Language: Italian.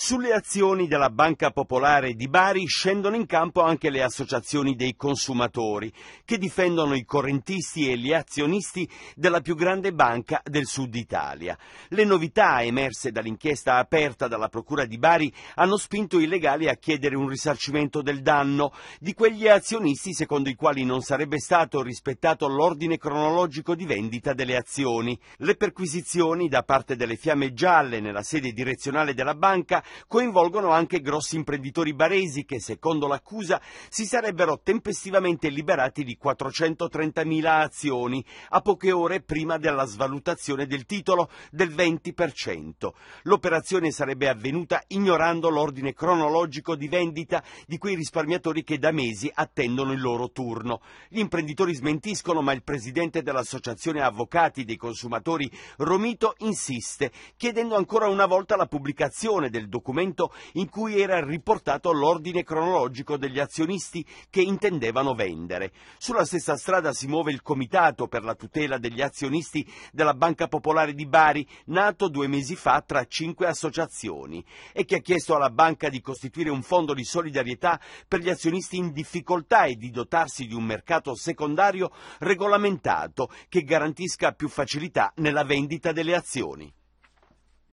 Sulle azioni della Banca Popolare di Bari scendono in campo anche le associazioni dei consumatori che difendono i correntisti e gli azionisti della più grande banca del sud Italia. Le novità emerse dall'inchiesta aperta dalla Procura di Bari hanno spinto i legali a chiedere un risarcimento del danno di quegli azionisti secondo i quali non sarebbe stato rispettato l'ordine cronologico di vendita delle azioni. Le perquisizioni da parte delle fiamme gialle nella sede direzionale della banca coinvolgono anche grossi imprenditori baresi che, secondo l'accusa, si sarebbero tempestivamente liberati di 430.000 azioni a poche ore prima della svalutazione del titolo del 20%. L'operazione sarebbe avvenuta ignorando l'ordine cronologico di vendita di quei risparmiatori che da mesi attendono il loro turno. Gli imprenditori smentiscono, ma il presidente dell'Associazione Avvocati dei Consumatori, Romito, insiste, chiedendo ancora una volta la pubblicazione del documento documento in cui era riportato l'ordine cronologico degli azionisti che intendevano vendere. Sulla stessa strada si muove il Comitato per la tutela degli azionisti della Banca Popolare di Bari, nato due mesi fa tra cinque associazioni e che ha chiesto alla banca di costituire un fondo di solidarietà per gli azionisti in difficoltà e di dotarsi di un mercato secondario regolamentato che garantisca più facilità nella vendita delle azioni.